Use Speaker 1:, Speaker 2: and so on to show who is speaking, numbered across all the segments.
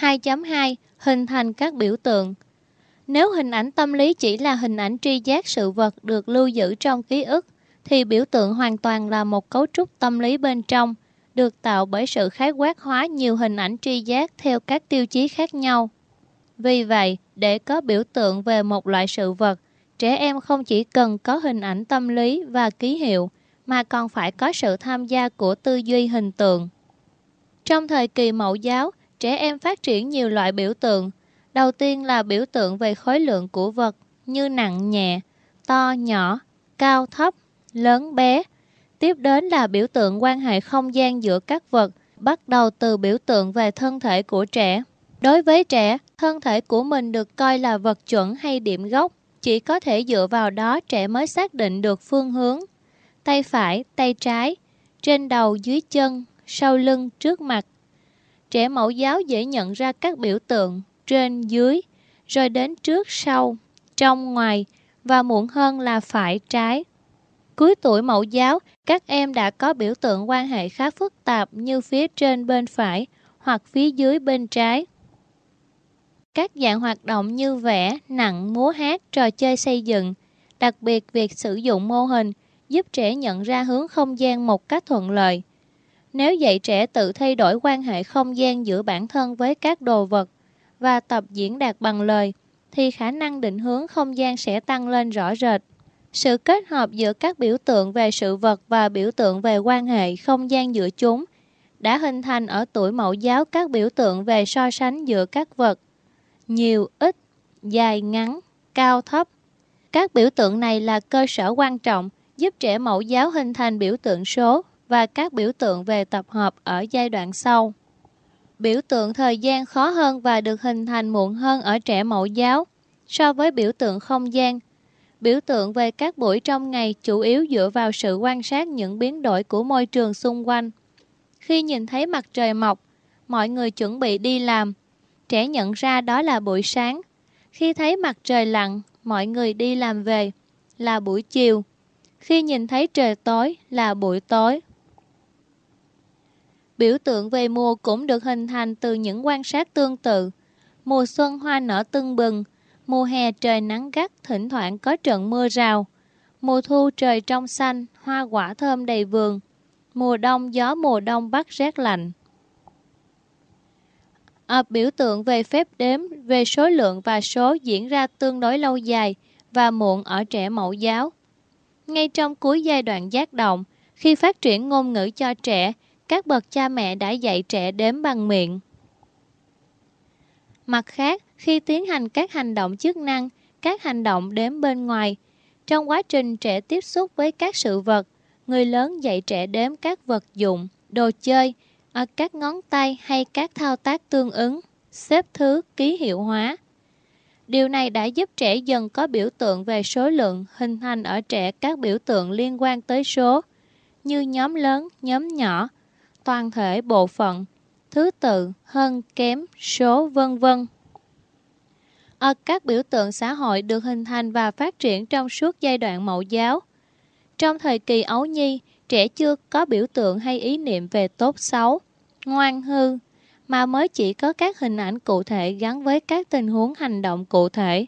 Speaker 1: 2.2 Hình thành các biểu tượng Nếu hình ảnh tâm lý chỉ là hình ảnh tri giác sự vật được lưu giữ trong ký ức, thì biểu tượng hoàn toàn là một cấu trúc tâm lý bên trong, được tạo bởi sự khái quát hóa nhiều hình ảnh tri giác theo các tiêu chí khác nhau. Vì vậy, để có biểu tượng về một loại sự vật, trẻ em không chỉ cần có hình ảnh tâm lý và ký hiệu, mà còn phải có sự tham gia của tư duy hình tượng. Trong thời kỳ mẫu giáo, trẻ em phát triển nhiều loại biểu tượng. Đầu tiên là biểu tượng về khối lượng của vật như nặng nhẹ, to nhỏ, cao thấp, lớn bé. Tiếp đến là biểu tượng quan hệ không gian giữa các vật, bắt đầu từ biểu tượng về thân thể của trẻ. Đối với trẻ, thân thể của mình được coi là vật chuẩn hay điểm gốc. Chỉ có thể dựa vào đó trẻ mới xác định được phương hướng. Tay phải, tay trái, trên đầu, dưới chân, sau lưng, trước mặt, Trẻ mẫu giáo dễ nhận ra các biểu tượng trên, dưới, rồi đến trước, sau, trong, ngoài và muộn hơn là phải, trái. Cuối tuổi mẫu giáo, các em đã có biểu tượng quan hệ khá phức tạp như phía trên bên phải hoặc phía dưới bên trái. Các dạng hoạt động như vẽ, nặng, múa hát, trò chơi xây dựng, đặc biệt việc sử dụng mô hình giúp trẻ nhận ra hướng không gian một cách thuận lợi nếu dạy trẻ tự thay đổi quan hệ không gian giữa bản thân với các đồ vật và tập diễn đạt bằng lời thì khả năng định hướng không gian sẽ tăng lên rõ rệt sự kết hợp giữa các biểu tượng về sự vật và biểu tượng về quan hệ không gian giữa chúng đã hình thành ở tuổi mẫu giáo các biểu tượng về so sánh giữa các vật nhiều ít dài ngắn cao thấp các biểu tượng này là cơ sở quan trọng giúp trẻ mẫu giáo hình thành biểu tượng số và các biểu tượng về tập hợp ở giai đoạn sau. Biểu tượng thời gian khó hơn và được hình thành muộn hơn ở trẻ mẫu giáo so với biểu tượng không gian. Biểu tượng về các buổi trong ngày chủ yếu dựa vào sự quan sát những biến đổi của môi trường xung quanh. Khi nhìn thấy mặt trời mọc, mọi người chuẩn bị đi làm. Trẻ nhận ra đó là buổi sáng. Khi thấy mặt trời lặn, mọi người đi làm về, là buổi chiều. Khi nhìn thấy trời tối, là buổi tối. Biểu tượng về mùa cũng được hình thành từ những quan sát tương tự. Mùa xuân hoa nở tưng bừng, mùa hè trời nắng gắt thỉnh thoảng có trận mưa rào. Mùa thu trời trong xanh, hoa quả thơm đầy vườn. Mùa đông gió mùa đông bắc rét lạnh. Ở à, biểu tượng về phép đếm, về số lượng và số diễn ra tương đối lâu dài và muộn ở trẻ mẫu giáo. Ngay trong cuối giai đoạn giác động, khi phát triển ngôn ngữ cho trẻ, các bậc cha mẹ đã dạy trẻ đếm bằng miệng. Mặt khác, khi tiến hành các hành động chức năng, các hành động đếm bên ngoài, trong quá trình trẻ tiếp xúc với các sự vật, người lớn dạy trẻ đếm các vật dụng, đồ chơi, ở các ngón tay hay các thao tác tương ứng, xếp thứ, ký hiệu hóa. Điều này đã giúp trẻ dần có biểu tượng về số lượng, hình thành ở trẻ các biểu tượng liên quan tới số, như nhóm lớn, nhóm nhỏ, toàn thể bộ phận, thứ tự, hơn, kém, số, vân vân. Ở các biểu tượng xã hội được hình thành và phát triển trong suốt giai đoạn mẫu giáo. Trong thời kỳ ấu nhi, trẻ chưa có biểu tượng hay ý niệm về tốt xấu, ngoan hư, mà mới chỉ có các hình ảnh cụ thể gắn với các tình huống hành động cụ thể.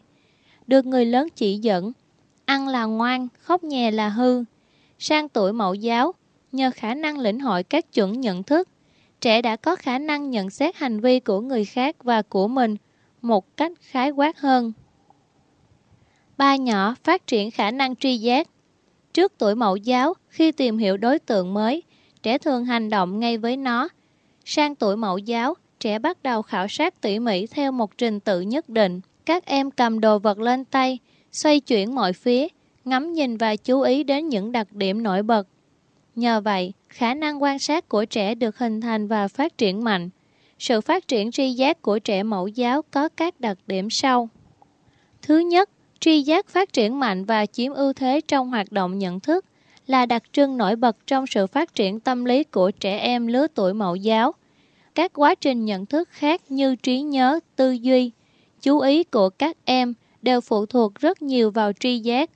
Speaker 1: Được người lớn chỉ dẫn, ăn là ngoan, khóc nhè là hư. Sang tuổi mẫu giáo, nhờ khả năng lĩnh hội các chuẩn nhận thức trẻ đã có khả năng nhận xét hành vi của người khác và của mình một cách khái quát hơn ba nhỏ phát triển khả năng tri giác trước tuổi mẫu giáo khi tìm hiểu đối tượng mới trẻ thường hành động ngay với nó sang tuổi mẫu giáo trẻ bắt đầu khảo sát tỉ mỉ theo một trình tự nhất định các em cầm đồ vật lên tay xoay chuyển mọi phía ngắm nhìn và chú ý đến những đặc điểm nổi bật Nhờ vậy, khả năng quan sát của trẻ được hình thành và phát triển mạnh. Sự phát triển tri giác của trẻ mẫu giáo có các đặc điểm sau. Thứ nhất, tri giác phát triển mạnh và chiếm ưu thế trong hoạt động nhận thức là đặc trưng nổi bật trong sự phát triển tâm lý của trẻ em lứa tuổi mẫu giáo. Các quá trình nhận thức khác như trí nhớ, tư duy, chú ý của các em đều phụ thuộc rất nhiều vào tri giác.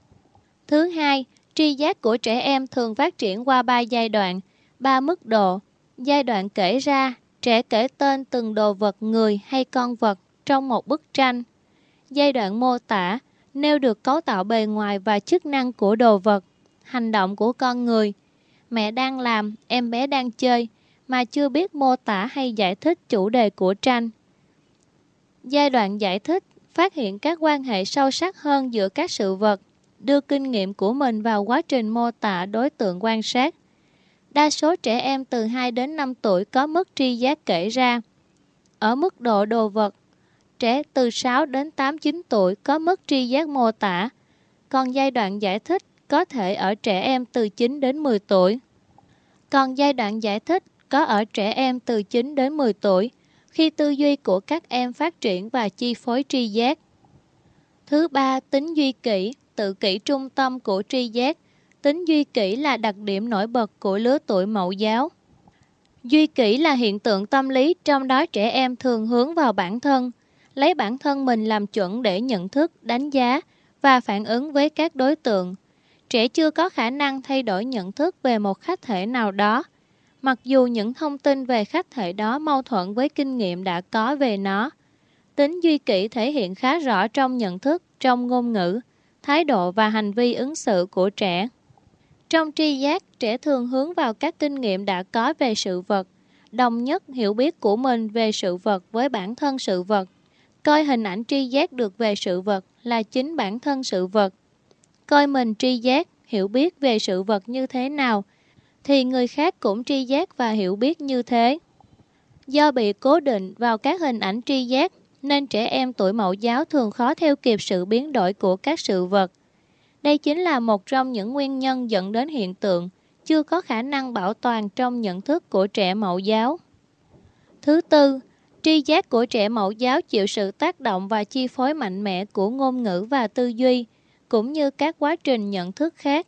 Speaker 1: Thứ hai, Tri giác của trẻ em thường phát triển qua ba giai đoạn, ba mức độ. Giai đoạn kể ra, trẻ kể tên từng đồ vật người hay con vật trong một bức tranh. Giai đoạn mô tả, nêu được cấu tạo bề ngoài và chức năng của đồ vật, hành động của con người. Mẹ đang làm, em bé đang chơi, mà chưa biết mô tả hay giải thích chủ đề của tranh. Giai đoạn giải thích, phát hiện các quan hệ sâu sắc hơn giữa các sự vật, đưa kinh nghiệm của mình vào quá trình mô tả đối tượng quan sát. Đa số trẻ em từ 2 đến 5 tuổi có mức tri giác kể ra. Ở mức độ đồ vật, trẻ từ 6 đến 8-9 tuổi có mức tri giác mô tả, còn giai đoạn giải thích có thể ở trẻ em từ 9 đến 10 tuổi. Còn giai đoạn giải thích có ở trẻ em từ 9 đến 10 tuổi, khi tư duy của các em phát triển và chi phối tri giác. Thứ ba, tính duy kỹ tự kỷ trung tâm của tri giác. Tính duy kỷ là đặc điểm nổi bật của lứa tuổi mẫu giáo. Duy kỷ là hiện tượng tâm lý trong đó trẻ em thường hướng vào bản thân, lấy bản thân mình làm chuẩn để nhận thức, đánh giá và phản ứng với các đối tượng. Trẻ chưa có khả năng thay đổi nhận thức về một khách thể nào đó, mặc dù những thông tin về khách thể đó mâu thuẫn với kinh nghiệm đã có về nó. Tính duy kỷ thể hiện khá rõ trong nhận thức, trong ngôn ngữ – thái độ và hành vi ứng xử của trẻ. Trong tri giác, trẻ thường hướng vào các kinh nghiệm đã có về sự vật, đồng nhất hiểu biết của mình về sự vật với bản thân sự vật, coi hình ảnh tri giác được về sự vật là chính bản thân sự vật. Coi mình tri giác, hiểu biết về sự vật như thế nào, thì người khác cũng tri giác và hiểu biết như thế. Do bị cố định vào các hình ảnh tri giác nên trẻ em tuổi mẫu giáo thường khó theo kịp sự biến đổi của các sự vật. Đây chính là một trong những nguyên nhân dẫn đến hiện tượng chưa có khả năng bảo toàn trong nhận thức của trẻ mẫu giáo. Thứ tư, tri giác của trẻ mẫu giáo chịu sự tác động và chi phối mạnh mẽ của ngôn ngữ và tư duy, cũng như các quá trình nhận thức khác.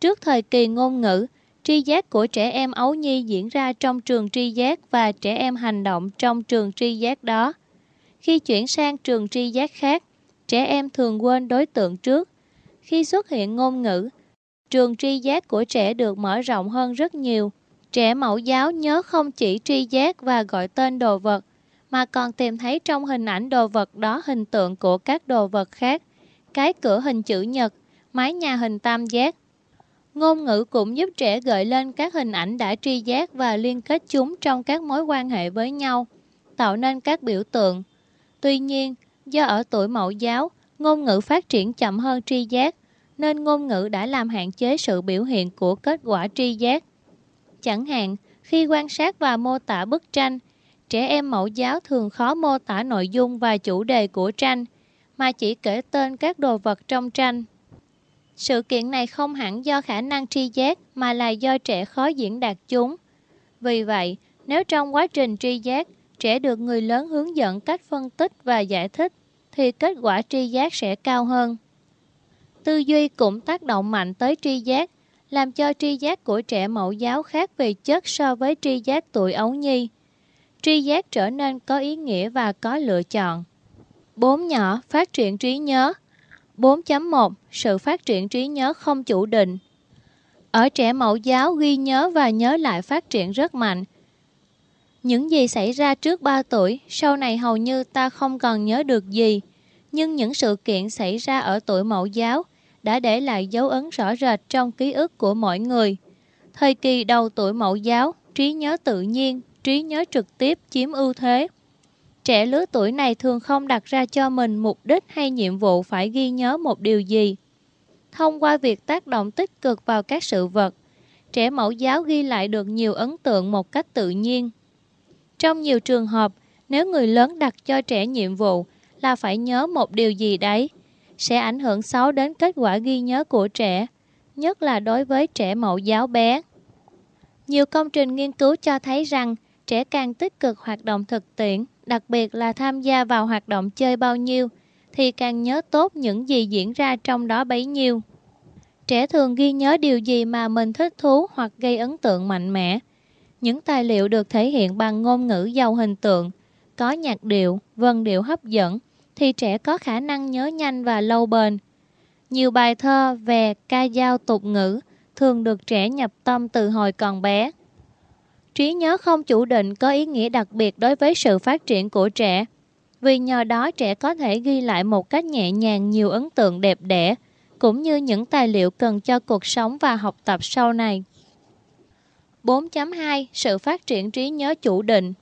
Speaker 1: Trước thời kỳ ngôn ngữ, tri giác của trẻ em ấu nhi diễn ra trong trường tri giác và trẻ em hành động trong trường tri giác đó. Khi chuyển sang trường tri giác khác, trẻ em thường quên đối tượng trước. Khi xuất hiện ngôn ngữ, trường tri giác của trẻ được mở rộng hơn rất nhiều. Trẻ mẫu giáo nhớ không chỉ tri giác và gọi tên đồ vật, mà còn tìm thấy trong hình ảnh đồ vật đó hình tượng của các đồ vật khác, cái cửa hình chữ nhật, mái nhà hình tam giác. Ngôn ngữ cũng giúp trẻ gợi lên các hình ảnh đã tri giác và liên kết chúng trong các mối quan hệ với nhau, tạo nên các biểu tượng. Tuy nhiên, do ở tuổi mẫu giáo, ngôn ngữ phát triển chậm hơn tri giác, nên ngôn ngữ đã làm hạn chế sự biểu hiện của kết quả tri giác. Chẳng hạn, khi quan sát và mô tả bức tranh, trẻ em mẫu giáo thường khó mô tả nội dung và chủ đề của tranh, mà chỉ kể tên các đồ vật trong tranh. Sự kiện này không hẳn do khả năng tri giác mà là do trẻ khó diễn đạt chúng. Vì vậy, nếu trong quá trình tri giác, trẻ được người lớn hướng dẫn cách phân tích và giải thích thì kết quả tri giác sẽ cao hơn. Tư duy cũng tác động mạnh tới tri giác, làm cho tri giác của trẻ mẫu giáo khác về chất so với tri giác tuổi ấu nhi. Tri giác trở nên có ý nghĩa và có lựa chọn. 4 nhỏ phát triển trí nhớ 4.1 Sự phát triển trí nhớ không chủ định Ở trẻ mẫu giáo ghi nhớ và nhớ lại phát triển rất mạnh – những gì xảy ra trước 3 tuổi, sau này hầu như ta không còn nhớ được gì. Nhưng những sự kiện xảy ra ở tuổi mẫu giáo đã để lại dấu ấn rõ rệt trong ký ức của mọi người. Thời kỳ đầu tuổi mẫu giáo, trí nhớ tự nhiên, trí nhớ trực tiếp chiếm ưu thế. Trẻ lứa tuổi này thường không đặt ra cho mình mục đích hay nhiệm vụ phải ghi nhớ một điều gì. Thông qua việc tác động tích cực vào các sự vật, trẻ mẫu giáo ghi lại được nhiều ấn tượng một cách tự nhiên trong nhiều trường hợp, nếu người lớn đặt cho trẻ nhiệm vụ là phải nhớ một điều gì đấy, sẽ ảnh hưởng xấu đến kết quả ghi nhớ của trẻ, nhất là đối với trẻ mẫu giáo bé. Nhiều công trình nghiên cứu cho thấy rằng trẻ càng tích cực hoạt động thực tiễn, đặc biệt là tham gia vào hoạt động chơi bao nhiêu, thì càng nhớ tốt những gì diễn ra trong đó bấy nhiêu. Trẻ thường ghi nhớ điều gì mà mình thích thú hoặc gây ấn tượng mạnh mẽ, những tài liệu được thể hiện bằng ngôn ngữ giàu hình tượng, có nhạc điệu, vần điệu hấp dẫn, thì trẻ có khả năng nhớ nhanh và lâu bền. Nhiều bài thơ về ca dao tục ngữ thường được trẻ nhập tâm từ hồi còn bé. Trí nhớ không chủ định có ý nghĩa đặc biệt đối với sự phát triển của trẻ, vì nhờ đó trẻ có thể ghi lại một cách nhẹ nhàng nhiều ấn tượng đẹp đẽ, cũng như những tài liệu cần cho cuộc sống và học tập sau này. 4.2 Sự phát triển trí nhớ chủ định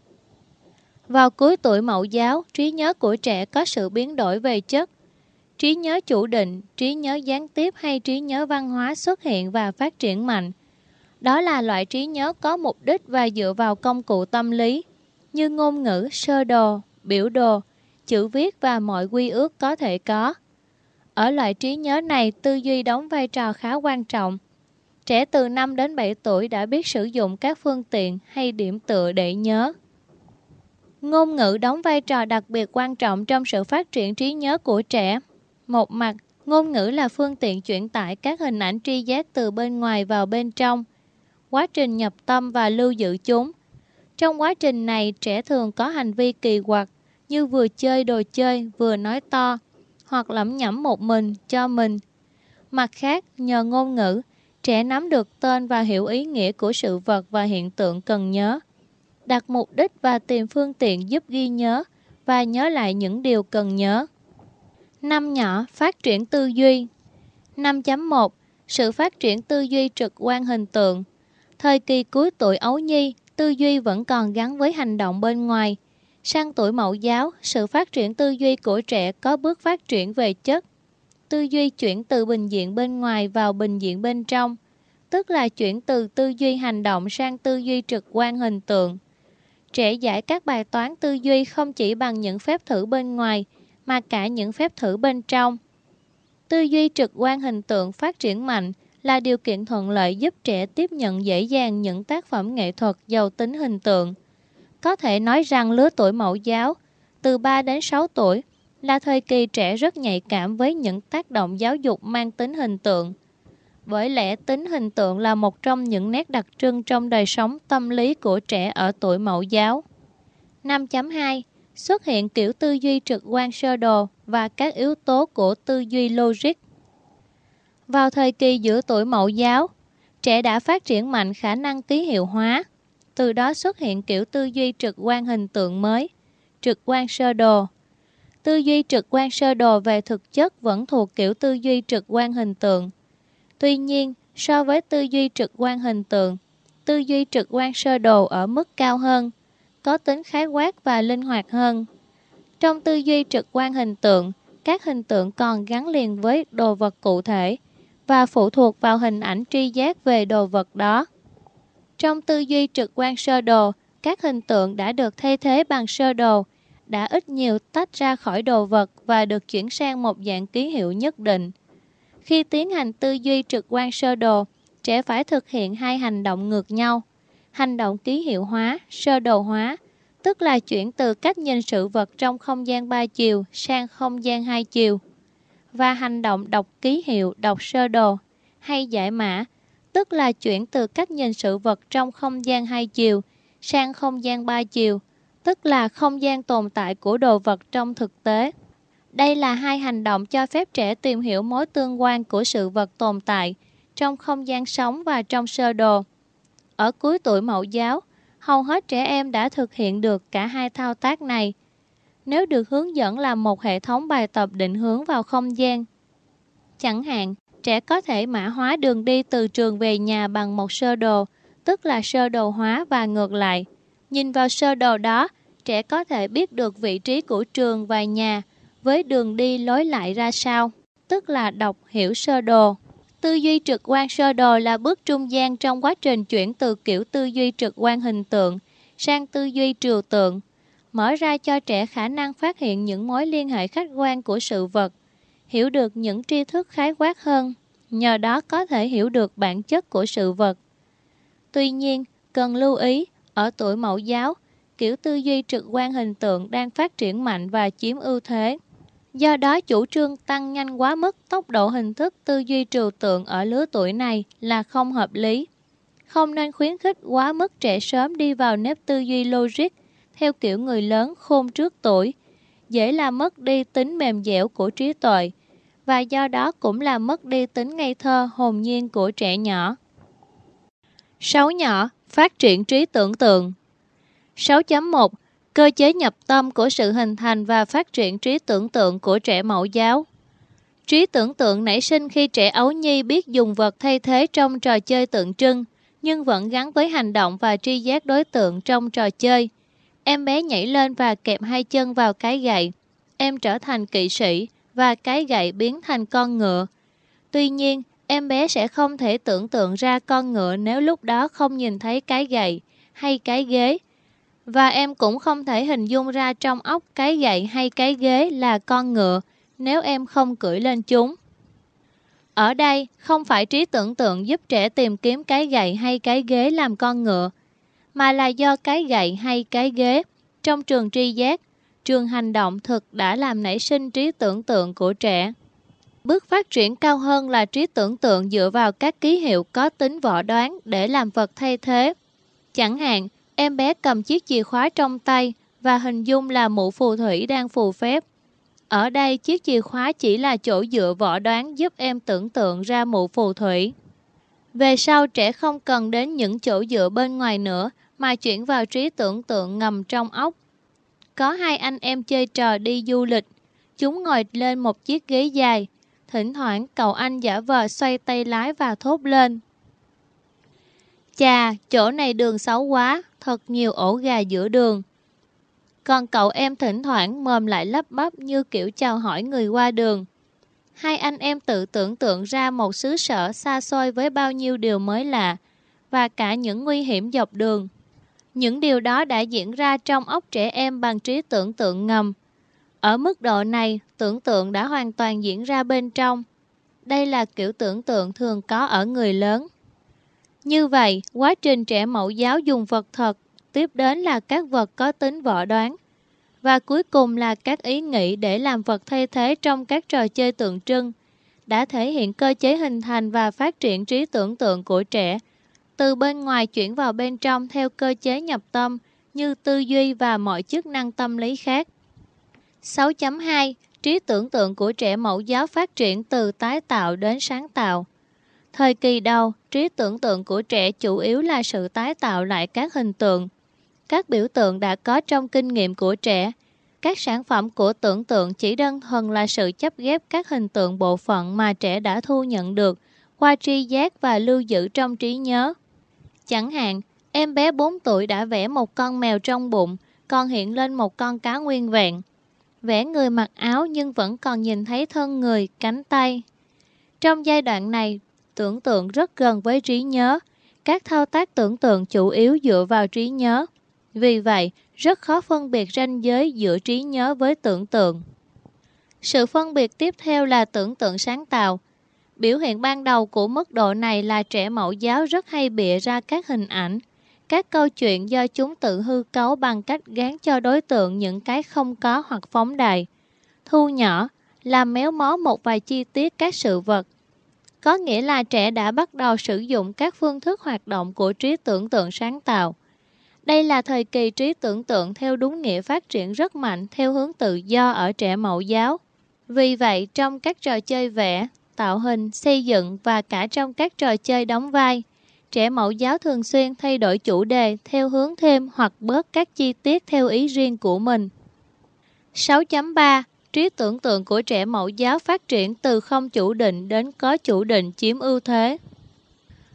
Speaker 1: Vào cuối tuổi mẫu giáo, trí nhớ của trẻ có sự biến đổi về chất. Trí nhớ chủ định, trí nhớ gián tiếp hay trí nhớ văn hóa xuất hiện và phát triển mạnh. Đó là loại trí nhớ có mục đích và dựa vào công cụ tâm lý, như ngôn ngữ, sơ đồ, biểu đồ, chữ viết và mọi quy ước có thể có. Ở loại trí nhớ này, tư duy đóng vai trò khá quan trọng Trẻ từ 5 đến 7 tuổi đã biết sử dụng các phương tiện hay điểm tựa để nhớ. Ngôn ngữ đóng vai trò đặc biệt quan trọng trong sự phát triển trí nhớ của trẻ. Một mặt, ngôn ngữ là phương tiện chuyển tải các hình ảnh tri giác từ bên ngoài vào bên trong, quá trình nhập tâm và lưu giữ chúng. Trong quá trình này, trẻ thường có hành vi kỳ quặc như vừa chơi đồ chơi vừa nói to hoặc lẩm nhẩm một mình cho mình. Mặt khác, nhờ ngôn ngữ, Trẻ nắm được tên và hiểu ý nghĩa của sự vật và hiện tượng cần nhớ, đặt mục đích và tìm phương tiện giúp ghi nhớ và nhớ lại những điều cần nhớ. Năm nhỏ, phát triển tư duy. 5.1 Sự phát triển tư duy trực quan hình tượng. Thời kỳ cuối tuổi ấu nhi, tư duy vẫn còn gắn với hành động bên ngoài. Sang tuổi mẫu giáo, sự phát triển tư duy của trẻ có bước phát triển về chất, tư duy chuyển từ bình diện bên ngoài vào bình diện bên trong tức là chuyển từ tư duy hành động sang tư duy trực quan hình tượng Trẻ giải các bài toán tư duy không chỉ bằng những phép thử bên ngoài mà cả những phép thử bên trong tư duy trực quan hình tượng phát triển mạnh là điều kiện thuận lợi giúp trẻ tiếp nhận dễ dàng những tác phẩm nghệ thuật giàu tính hình tượng có thể nói rằng lứa tuổi mẫu giáo từ 3 đến 6 tuổi là thời kỳ trẻ rất nhạy cảm với những tác động giáo dục mang tính hình tượng. Bởi lẽ tính hình tượng là một trong những nét đặc trưng trong đời sống tâm lý của trẻ ở tuổi mẫu giáo. 5.2 Xuất hiện kiểu tư duy trực quan sơ đồ và các yếu tố của tư duy logic. Vào thời kỳ giữa tuổi mẫu giáo, trẻ đã phát triển mạnh khả năng ký hiệu hóa, từ đó xuất hiện kiểu tư duy trực quan hình tượng mới, trực quan sơ đồ tư duy trực quan sơ đồ về thực chất vẫn thuộc kiểu tư duy trực quan hình tượng. Tuy nhiên, so với tư duy trực quan hình tượng, tư duy trực quan sơ đồ ở mức cao hơn, có tính khái quát và linh hoạt hơn. Trong tư duy trực quan hình tượng, các hình tượng còn gắn liền với đồ vật cụ thể và phụ thuộc vào hình ảnh tri giác về đồ vật đó. Trong tư duy trực quan sơ đồ, các hình tượng đã được thay thế bằng sơ đồ đã ít nhiều tách ra khỏi đồ vật và được chuyển sang một dạng ký hiệu nhất định. Khi tiến hành tư duy trực quan sơ đồ, trẻ phải thực hiện hai hành động ngược nhau. Hành động ký hiệu hóa, sơ đồ hóa, tức là chuyển từ cách nhìn sự vật trong không gian ba chiều sang không gian hai chiều. Và hành động đọc ký hiệu, đọc sơ đồ hay giải mã, tức là chuyển từ cách nhìn sự vật trong không gian hai chiều sang không gian ba chiều – tức là không gian tồn tại của đồ vật trong thực tế đây là hai hành động cho phép trẻ tìm hiểu mối tương quan của sự vật tồn tại trong không gian sống và trong sơ đồ ở cuối tuổi mẫu giáo hầu hết trẻ em đã thực hiện được cả hai thao tác này nếu được hướng dẫn làm một hệ thống bài tập định hướng vào không gian chẳng hạn trẻ có thể mã hóa đường đi từ trường về nhà bằng một sơ đồ tức là sơ đồ hóa và ngược lại nhìn vào sơ đồ đó trẻ có thể biết được vị trí của trường và nhà với đường đi lối lại ra sao, tức là đọc hiểu sơ đồ. Tư duy trực quan sơ đồ là bước trung gian trong quá trình chuyển từ kiểu tư duy trực quan hình tượng sang tư duy trừu tượng, mở ra cho trẻ khả năng phát hiện những mối liên hệ khách quan của sự vật, hiểu được những tri thức khái quát hơn, nhờ đó có thể hiểu được bản chất của sự vật. Tuy nhiên, cần lưu ý, ở tuổi mẫu giáo, kiểu tư duy trực quan hình tượng đang phát triển mạnh và chiếm ưu thế. Do đó chủ trương tăng nhanh quá mức tốc độ hình thức tư duy trừu tượng ở lứa tuổi này là không hợp lý. Không nên khuyến khích quá mức trẻ sớm đi vào nếp tư duy logic theo kiểu người lớn khôn trước tuổi, dễ làm mất đi tính mềm dẻo của trí tuệ và do đó cũng là mất đi tính ngây thơ hồn nhiên của trẻ nhỏ. 6 nhỏ, phát triển trí tưởng tượng 6.1 Cơ chế nhập tâm của sự hình thành và phát triển trí tưởng tượng của trẻ mẫu giáo Trí tưởng tượng nảy sinh khi trẻ ấu nhi biết dùng vật thay thế trong trò chơi tượng trưng, nhưng vẫn gắn với hành động và tri giác đối tượng trong trò chơi. Em bé nhảy lên và kẹp hai chân vào cái gậy. Em trở thành kỵ sĩ và cái gậy biến thành con ngựa. Tuy nhiên, em bé sẽ không thể tưởng tượng ra con ngựa nếu lúc đó không nhìn thấy cái gậy hay cái ghế và em cũng không thể hình dung ra trong óc cái gậy hay cái ghế là con ngựa nếu em không cưỡi lên chúng. Ở đây, không phải trí tưởng tượng giúp trẻ tìm kiếm cái gậy hay cái ghế làm con ngựa, mà là do cái gậy hay cái ghế trong trường tri giác, trường hành động thực đã làm nảy sinh trí tưởng tượng của trẻ. Bước phát triển cao hơn là trí tưởng tượng dựa vào các ký hiệu có tính võ đoán để làm vật thay thế. Chẳng hạn, Em bé cầm chiếc chìa khóa trong tay và hình dung là mụ phù thủy đang phù phép. Ở đây chiếc chìa khóa chỉ là chỗ dựa võ đoán giúp em tưởng tượng ra mụ phù thủy. Về sau trẻ không cần đến những chỗ dựa bên ngoài nữa mà chuyển vào trí tưởng tượng ngầm trong óc. Có hai anh em chơi trò đi du lịch. Chúng ngồi lên một chiếc ghế dài. Thỉnh thoảng cậu anh giả vờ xoay tay lái và thốt lên. Chà, chỗ này đường xấu quá, thật nhiều ổ gà giữa đường. Còn cậu em thỉnh thoảng mồm lại lấp bắp như kiểu chào hỏi người qua đường. Hai anh em tự tưởng tượng ra một xứ sở xa xôi với bao nhiêu điều mới lạ và cả những nguy hiểm dọc đường. Những điều đó đã diễn ra trong óc trẻ em bằng trí tưởng tượng ngầm. Ở mức độ này, tưởng tượng đã hoàn toàn diễn ra bên trong. Đây là kiểu tưởng tượng thường có ở người lớn. Như vậy, quá trình trẻ mẫu giáo dùng vật thật, tiếp đến là các vật có tính võ đoán, và cuối cùng là các ý nghĩ để làm vật thay thế trong các trò chơi tượng trưng, đã thể hiện cơ chế hình thành và phát triển trí tưởng tượng của trẻ, từ bên ngoài chuyển vào bên trong theo cơ chế nhập tâm như tư duy và mọi chức năng tâm lý khác. 6.2 Trí tưởng tượng của trẻ mẫu giáo phát triển từ tái tạo đến sáng tạo Thời kỳ đầu, trí tưởng tượng của trẻ chủ yếu là sự tái tạo lại các hình tượng, các biểu tượng đã có trong kinh nghiệm của trẻ. Các sản phẩm của tưởng tượng chỉ đơn thuần là sự chấp ghép các hình tượng bộ phận mà trẻ đã thu nhận được qua tri giác và lưu giữ trong trí nhớ. Chẳng hạn, em bé 4 tuổi đã vẽ một con mèo trong bụng, còn hiện lên một con cá nguyên vẹn. Vẽ người mặc áo nhưng vẫn còn nhìn thấy thân người, cánh tay. Trong giai đoạn này, tưởng tượng rất gần với trí nhớ. Các thao tác tưởng tượng chủ yếu dựa vào trí nhớ. Vì vậy, rất khó phân biệt ranh giới giữa trí nhớ với tưởng tượng. Sự phân biệt tiếp theo là tưởng tượng sáng tạo. Biểu hiện ban đầu của mức độ này là trẻ mẫu giáo rất hay bịa ra các hình ảnh, các câu chuyện do chúng tự hư cấu bằng cách gán cho đối tượng những cái không có hoặc phóng đại. Thu nhỏ, làm méo mó một vài chi tiết các sự vật, có nghĩa là trẻ đã bắt đầu sử dụng các phương thức hoạt động của trí tưởng tượng sáng tạo. Đây là thời kỳ trí tưởng tượng theo đúng nghĩa phát triển rất mạnh theo hướng tự do ở trẻ mẫu giáo. Vì vậy, trong các trò chơi vẽ, tạo hình, xây dựng và cả trong các trò chơi đóng vai, trẻ mẫu giáo thường xuyên thay đổi chủ đề theo hướng thêm hoặc bớt các chi tiết theo ý riêng của mình. 6.3 trí tưởng tượng của trẻ mẫu giáo phát triển từ không chủ định đến có chủ định chiếm ưu thế.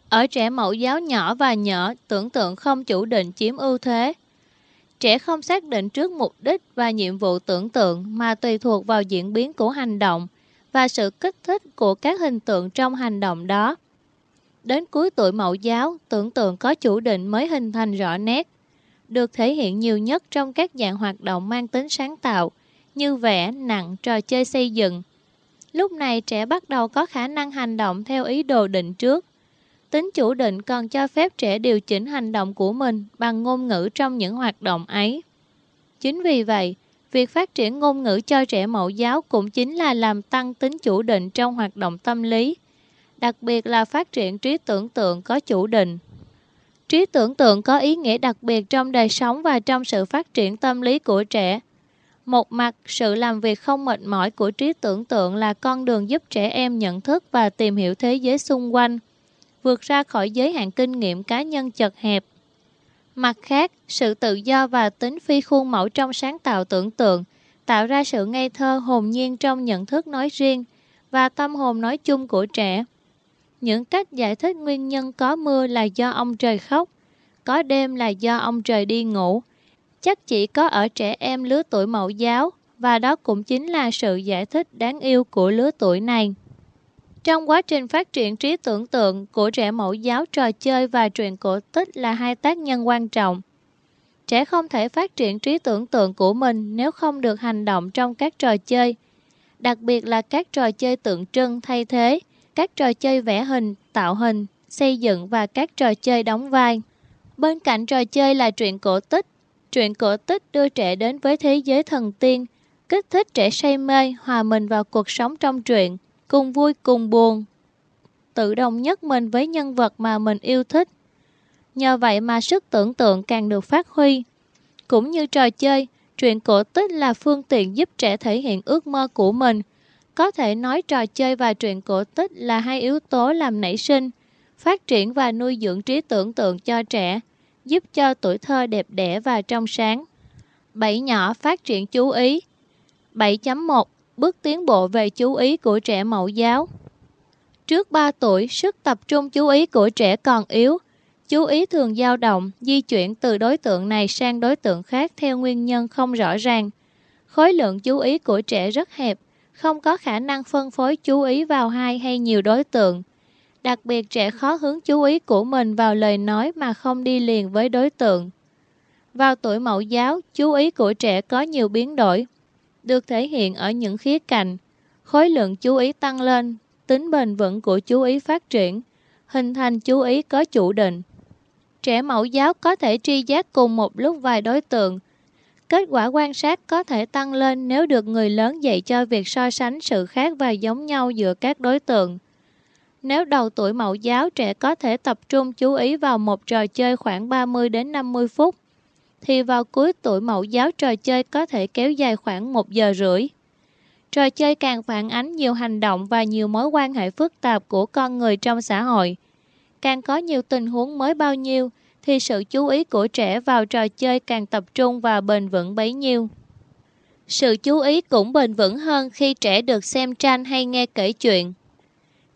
Speaker 1: Ở trẻ mẫu giáo nhỏ và nhỏ, tưởng tượng không chủ định chiếm ưu thế. Trẻ không xác định trước mục đích và nhiệm vụ tưởng tượng mà tùy thuộc vào diễn biến của hành động và sự kích thích của các hình tượng trong hành động đó. Đến cuối tuổi mẫu giáo, tưởng tượng có chủ định mới hình thành rõ nét, được thể hiện nhiều nhất trong các dạng hoạt động mang tính sáng tạo, như vẽ, nặng, trò chơi xây dựng. Lúc này trẻ bắt đầu có khả năng hành động theo ý đồ định trước. Tính chủ định còn cho phép trẻ điều chỉnh hành động của mình bằng ngôn ngữ trong những hoạt động ấy. Chính vì vậy, việc phát triển ngôn ngữ cho trẻ mẫu giáo cũng chính là làm tăng tính chủ định trong hoạt động tâm lý, đặc biệt là phát triển trí tưởng tượng có chủ định. Trí tưởng tượng có ý nghĩa đặc biệt trong đời sống và trong sự phát triển tâm lý của trẻ – một mặt, sự làm việc không mệt mỏi của trí tưởng tượng là con đường giúp trẻ em nhận thức và tìm hiểu thế giới xung quanh, vượt ra khỏi giới hạn kinh nghiệm cá nhân chật hẹp. Mặt khác, sự tự do và tính phi khuôn mẫu trong sáng tạo tưởng tượng tạo ra sự ngây thơ hồn nhiên trong nhận thức nói riêng và tâm hồn nói chung của trẻ. Những cách giải thích nguyên nhân có mưa là do ông trời khóc, có đêm là do ông trời đi ngủ, chắc chỉ có ở trẻ em lứa tuổi mẫu giáo và đó cũng chính là sự giải thích đáng yêu của lứa tuổi này. Trong quá trình phát triển trí tưởng tượng của trẻ mẫu giáo trò chơi và truyện cổ tích là hai tác nhân quan trọng. Trẻ không thể phát triển trí tưởng tượng của mình nếu không được hành động trong các trò chơi, đặc biệt là các trò chơi tượng trưng thay thế, các trò chơi vẽ hình, tạo hình, xây dựng và các trò chơi đóng vai. Bên cạnh trò chơi là truyện cổ tích, Truyện cổ tích đưa trẻ đến với thế giới thần tiên, kích thích trẻ say mê, hòa mình vào cuộc sống trong truyện, cùng vui cùng buồn, tự đồng nhất mình với nhân vật mà mình yêu thích. Nhờ vậy mà sức tưởng tượng càng được phát huy. Cũng như trò chơi, truyện cổ tích là phương tiện giúp trẻ thể hiện ước mơ của mình. Có thể nói trò chơi và truyện cổ tích là hai yếu tố làm nảy sinh, phát triển và nuôi dưỡng trí tưởng tượng cho trẻ giúp cho tuổi thơ đẹp đẽ và trong sáng. Bẫy nhỏ phát triển chú ý 7.1 Bước tiến bộ về chú ý của trẻ mẫu giáo Trước 3 tuổi, sức tập trung chú ý của trẻ còn yếu. Chú ý thường dao động, di chuyển từ đối tượng này sang đối tượng khác theo nguyên nhân không rõ ràng. Khối lượng chú ý của trẻ rất hẹp, không có khả năng phân phối chú ý vào hai hay nhiều đối tượng đặc biệt trẻ khó hướng chú ý của mình vào lời nói mà không đi liền với đối tượng. Vào tuổi mẫu giáo, chú ý của trẻ có nhiều biến đổi, được thể hiện ở những khía cạnh. Khối lượng chú ý tăng lên, tính bền vững của chú ý phát triển, hình thành chú ý có chủ định. Trẻ mẫu giáo có thể tri giác cùng một lúc vài đối tượng. Kết quả quan sát có thể tăng lên nếu được người lớn dạy cho việc so sánh sự khác và giống nhau giữa các đối tượng. Nếu đầu tuổi mẫu giáo trẻ có thể tập trung chú ý vào một trò chơi khoảng 30 đến 50 phút, thì vào cuối tuổi mẫu giáo trò chơi có thể kéo dài khoảng 1 giờ rưỡi. Trò chơi càng phản ánh nhiều hành động và nhiều mối quan hệ phức tạp của con người trong xã hội. Càng có nhiều tình huống mới bao nhiêu, thì sự chú ý của trẻ vào trò chơi càng tập trung và bền vững bấy nhiêu. Sự chú ý cũng bền vững hơn khi trẻ được xem tranh hay nghe kể chuyện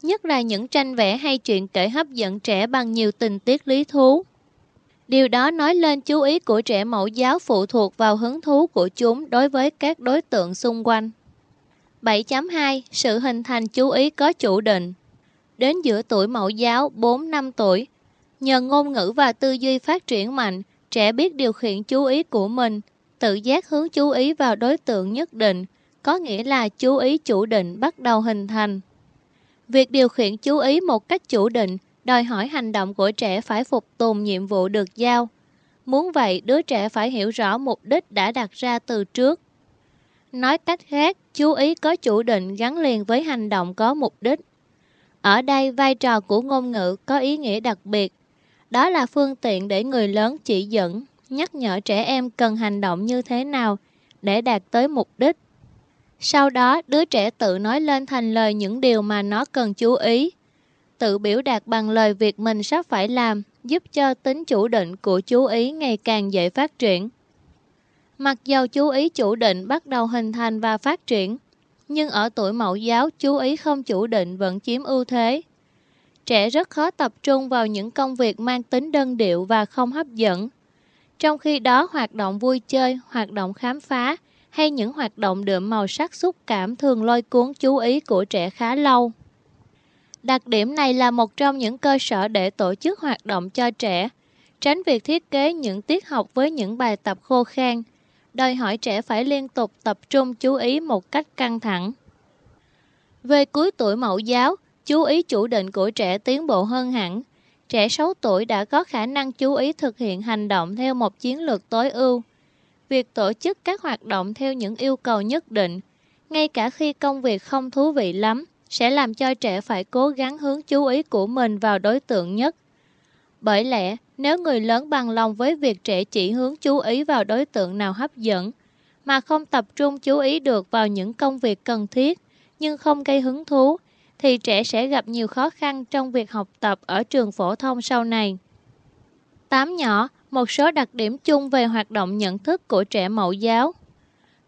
Speaker 1: nhất là những tranh vẽ hay chuyện kể hấp dẫn trẻ bằng nhiều tình tiết lý thú. Điều đó nói lên chú ý của trẻ mẫu giáo phụ thuộc vào hứng thú của chúng đối với các đối tượng xung quanh. 7.2 Sự hình thành chú ý có chủ định Đến giữa tuổi mẫu giáo 4-5 tuổi, nhờ ngôn ngữ và tư duy phát triển mạnh, trẻ biết điều khiển chú ý của mình, tự giác hướng chú ý vào đối tượng nhất định, có nghĩa là chú ý chủ định bắt đầu hình thành. Việc điều khiển chú ý một cách chủ định đòi hỏi hành động của trẻ phải phục tùng nhiệm vụ được giao. Muốn vậy, đứa trẻ phải hiểu rõ mục đích đã đặt ra từ trước. Nói cách khác, chú ý có chủ định gắn liền với hành động có mục đích. Ở đây, vai trò của ngôn ngữ có ý nghĩa đặc biệt. Đó là phương tiện để người lớn chỉ dẫn, nhắc nhở trẻ em cần hành động như thế nào để đạt tới mục đích. Sau đó, đứa trẻ tự nói lên thành lời những điều mà nó cần chú ý. Tự biểu đạt bằng lời việc mình sắp phải làm, giúp cho tính chủ định của chú ý ngày càng dễ phát triển. Mặc dù chú ý chủ định bắt đầu hình thành và phát triển, nhưng ở tuổi mẫu giáo chú ý không chủ định vẫn chiếm ưu thế. Trẻ rất khó tập trung vào những công việc mang tính đơn điệu và không hấp dẫn. Trong khi đó hoạt động vui chơi, hoạt động khám phá, hay những hoạt động đượm màu sắc xúc cảm thường lôi cuốn chú ý của trẻ khá lâu. Đặc điểm này là một trong những cơ sở để tổ chức hoạt động cho trẻ, tránh việc thiết kế những tiết học với những bài tập khô khan, đòi hỏi trẻ phải liên tục tập trung chú ý một cách căng thẳng. Về cuối tuổi mẫu giáo, chú ý chủ định của trẻ tiến bộ hơn hẳn. Trẻ 6 tuổi đã có khả năng chú ý thực hiện hành động theo một chiến lược tối ưu, việc tổ chức các hoạt động theo những yêu cầu nhất định, ngay cả khi công việc không thú vị lắm, sẽ làm cho trẻ phải cố gắng hướng chú ý của mình vào đối tượng nhất. Bởi lẽ, nếu người lớn bằng lòng với việc trẻ chỉ hướng chú ý vào đối tượng nào hấp dẫn, mà không tập trung chú ý được vào những công việc cần thiết, nhưng không gây hứng thú, thì trẻ sẽ gặp nhiều khó khăn trong việc học tập ở trường phổ thông sau này. tám nhỏ, một số đặc điểm chung về hoạt động nhận thức của trẻ mẫu giáo.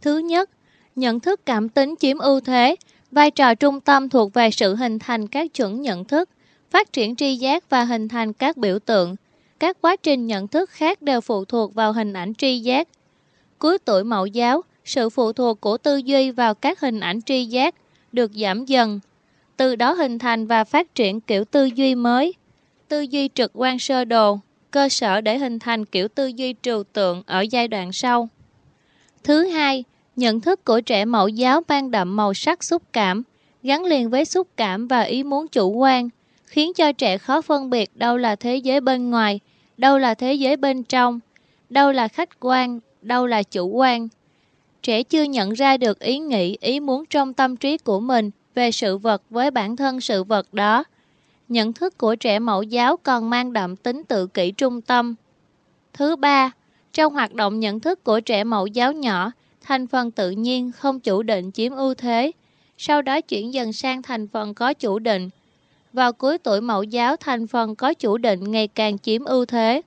Speaker 1: Thứ nhất, nhận thức cảm tính chiếm ưu thế, vai trò trung tâm thuộc về sự hình thành các chuẩn nhận thức, phát triển tri giác và hình thành các biểu tượng. Các quá trình nhận thức khác đều phụ thuộc vào hình ảnh tri giác. Cuối tuổi mẫu giáo, sự phụ thuộc của tư duy vào các hình ảnh tri giác được giảm dần, từ đó hình thành và phát triển kiểu tư duy mới, tư duy trực quan sơ đồ cơ sở để hình thành kiểu tư duy trừu tượng ở giai đoạn sau. Thứ hai, nhận thức của trẻ mẫu giáo mang đậm màu sắc xúc cảm, gắn liền với xúc cảm và ý muốn chủ quan, khiến cho trẻ khó phân biệt đâu là thế giới bên ngoài, đâu là thế giới bên trong, đâu là khách quan, đâu là chủ quan. Trẻ chưa nhận ra được ý nghĩ, ý muốn trong tâm trí của mình về sự vật với bản thân sự vật đó nhận thức của trẻ mẫu giáo còn mang đậm tính tự kỷ trung tâm. Thứ ba, trong hoạt động nhận thức của trẻ mẫu giáo nhỏ, thành phần tự nhiên không chủ định chiếm ưu thế, sau đó chuyển dần sang thành phần có chủ định. Vào cuối tuổi mẫu giáo, thành phần có chủ định ngày càng chiếm ưu thế.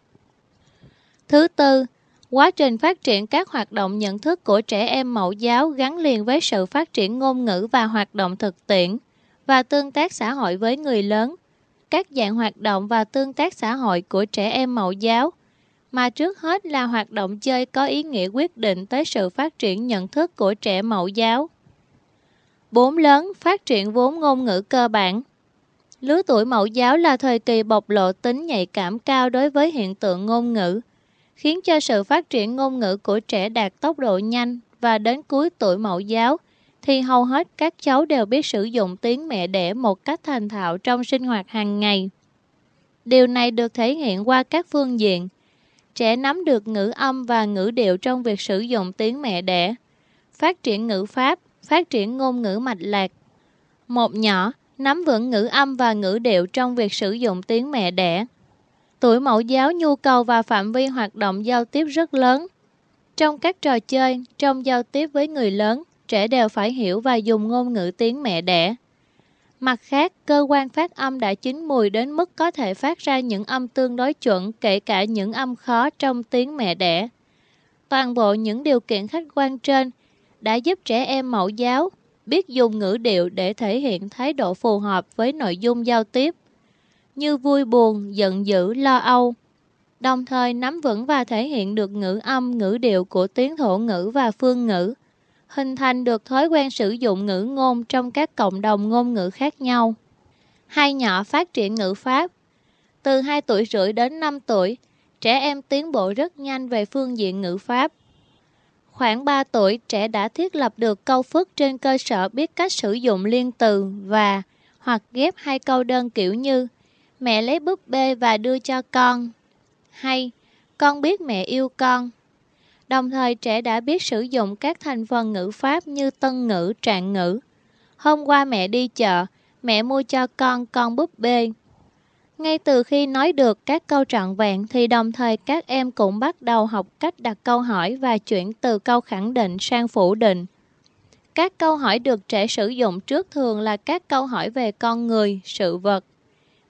Speaker 1: Thứ tư, quá trình phát triển các hoạt động nhận thức của trẻ em mẫu giáo gắn liền với sự phát triển ngôn ngữ và hoạt động thực tiễn và tương tác xã hội với người lớn các dạng hoạt động và tương tác xã hội của trẻ em mẫu giáo, mà trước hết là hoạt động chơi có ý nghĩa quyết định tới sự phát triển nhận thức của trẻ mẫu giáo. 4. Lớn phát triển vốn ngôn ngữ cơ bản Lứa tuổi mẫu giáo là thời kỳ bộc lộ tính nhạy cảm cao đối với hiện tượng ngôn ngữ, khiến cho sự phát triển ngôn ngữ của trẻ đạt tốc độ nhanh và đến cuối tuổi mẫu giáo – thì hầu hết các cháu đều biết sử dụng tiếng mẹ đẻ một cách thành thạo trong sinh hoạt hàng ngày. Điều này được thể hiện qua các phương diện. Trẻ nắm được ngữ âm và ngữ điệu trong việc sử dụng tiếng mẹ đẻ, phát triển ngữ pháp, phát triển ngôn ngữ mạch lạc. Một nhỏ, nắm vững ngữ âm và ngữ điệu trong việc sử dụng tiếng mẹ đẻ. Tuổi mẫu giáo nhu cầu và phạm vi hoạt động giao tiếp rất lớn. Trong các trò chơi, trong giao tiếp với người lớn, trẻ đều phải hiểu và dùng ngôn ngữ tiếng mẹ đẻ. Mặt khác, cơ quan phát âm đã chín mùi đến mức có thể phát ra những âm tương đối chuẩn kể cả những âm khó trong tiếng mẹ đẻ. Toàn bộ những điều kiện khách quan trên đã giúp trẻ em mẫu giáo biết dùng ngữ điệu để thể hiện thái độ phù hợp với nội dung giao tiếp như vui buồn, giận dữ, lo âu. Đồng thời nắm vững và thể hiện được ngữ âm, ngữ điệu của tiếng thổ ngữ và phương ngữ hình thành được thói quen sử dụng ngữ ngôn trong các cộng đồng ngôn ngữ khác nhau. Hai nhỏ phát triển ngữ pháp. Từ 2 tuổi rưỡi đến 5 tuổi, trẻ em tiến bộ rất nhanh về phương diện ngữ pháp. Khoảng 3 tuổi, trẻ đã thiết lập được câu phức trên cơ sở biết cách sử dụng liên từ và hoặc ghép hai câu đơn kiểu như Mẹ lấy búp bê và đưa cho con hay Con biết mẹ yêu con Đồng thời trẻ đã biết sử dụng các thành phần ngữ pháp như tân ngữ, trạng ngữ. Hôm qua mẹ đi chợ, mẹ mua cho con con búp bê. Ngay từ khi nói được các câu trọn vẹn thì đồng thời các em cũng bắt đầu học cách đặt câu hỏi và chuyển từ câu khẳng định sang phủ định. Các câu hỏi được trẻ sử dụng trước thường là các câu hỏi về con người, sự vật.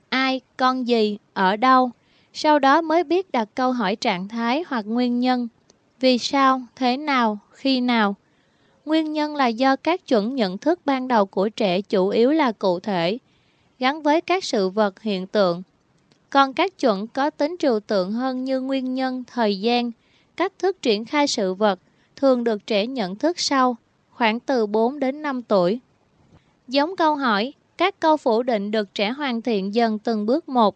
Speaker 1: Ai, con gì, ở đâu? Sau đó mới biết đặt câu hỏi trạng thái hoặc nguyên nhân vì sao, thế nào, khi nào? Nguyên nhân là do các chuẩn nhận thức ban đầu của trẻ chủ yếu là cụ thể, gắn với các sự vật hiện tượng. Còn các chuẩn có tính trừu tượng hơn như nguyên nhân, thời gian, cách thức triển khai sự vật thường được trẻ nhận thức sau, khoảng từ 4 đến 5 tuổi. Giống câu hỏi, các câu phủ định được trẻ hoàn thiện dần từng bước một.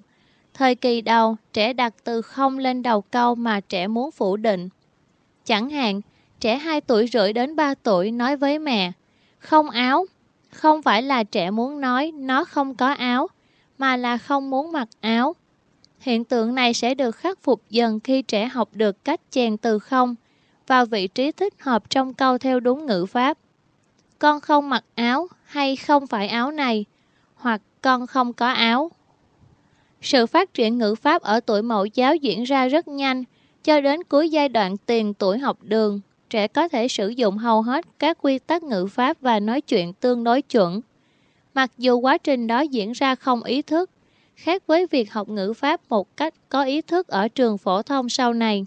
Speaker 1: Thời kỳ đầu, trẻ đặt từ không lên đầu câu mà trẻ muốn phủ định. Chẳng hạn, trẻ 2 tuổi rưỡi đến 3 tuổi nói với mẹ, không áo, không phải là trẻ muốn nói nó không có áo, mà là không muốn mặc áo. Hiện tượng này sẽ được khắc phục dần khi trẻ học được cách chèn từ không vào vị trí thích hợp trong câu theo đúng ngữ pháp. Con không mặc áo hay không phải áo này, hoặc con không có áo. Sự phát triển ngữ pháp ở tuổi mẫu giáo diễn ra rất nhanh cho đến cuối giai đoạn tiền tuổi học đường, trẻ có thể sử dụng hầu hết các quy tắc ngữ pháp và nói chuyện tương đối chuẩn. Mặc dù quá trình đó diễn ra không ý thức, khác với việc học ngữ pháp một cách có ý thức ở trường phổ thông sau này.